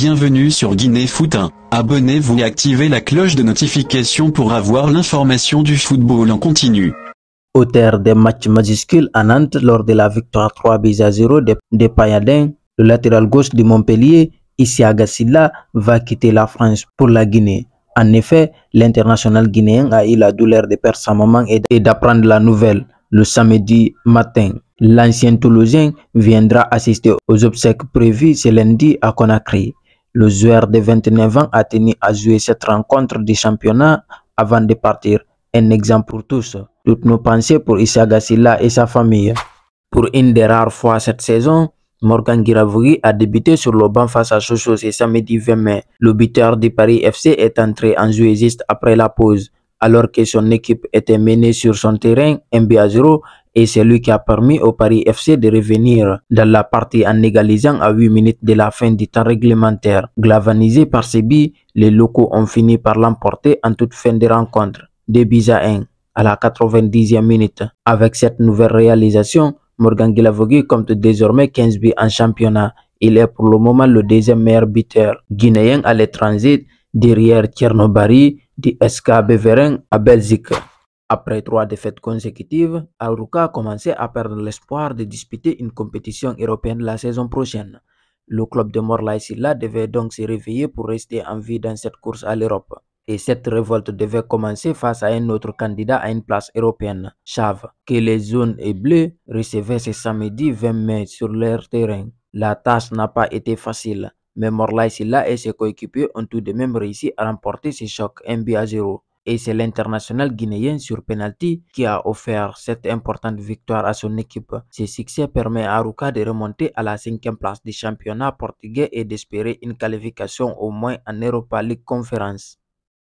Bienvenue sur Guinée Foot 1. Abonnez-vous et activez la cloche de notification pour avoir l'information du football en continu. Au Auteur des matchs majuscules à Nantes lors de la victoire 3 buts à 0 des, Payadins, le latéral gauche du Montpellier, Issiaga Silla, va quitter la France pour la Guinée. En effet, l'international guinéen a eu la douleur de perdre sa maman et d'apprendre la nouvelle le samedi matin. L'ancien Toulousien viendra assister aux obsèques prévues ce lundi à Conakry. Le joueur de 29 ans a tenu à jouer cette rencontre du championnat avant de partir. Un exemple pour tous. Toutes nos pensées pour Issa Gassila et sa famille. Pour une des rares fois cette saison, Morgan Giravouri a débuté sur le banc face à Sochaux ce samedi 20 mai. Le buteur du Paris FC est entré en jeu juste après la pause. Alors que son équipe était menée sur son terrain, 1 0, et c'est lui qui a permis au Paris FC de revenir dans la partie en égalisant à 8 minutes de la fin du temps réglementaire. Glavanisé par ses billes, les locaux ont fini par l'emporter en toute fin de rencontre, de buts à 1 à la 90e minute. Avec cette nouvelle réalisation, Morgan Gilavogui compte désormais 15 buts en championnat. Il est pour le moment le deuxième meilleur buteur guinéen à l'étranger derrière Tchernobari du SK Beveren à Belgique. Après trois défaites consécutives, a commencé à perdre l'espoir de disputer une compétition européenne la saison prochaine. Le club de Morlaix Silla devait donc se réveiller pour rester en vie dans cette course à l'Europe. Et cette révolte devait commencer face à un autre candidat à une place européenne, Chave, que les zones et bleus recevaient ce samedi 20 mai sur leur terrain. La tâche n'a pas été facile, mais Morlaix Silla et ses coéquipiers ont tout de même réussi à remporter ce choc 1 à 0 et c'est l'international guinéen sur penalty qui a offert cette importante victoire à son équipe. Ce succès permet à Ruka de remonter à la cinquième place du championnat portugais et d'espérer une qualification au moins en Europa League Conference.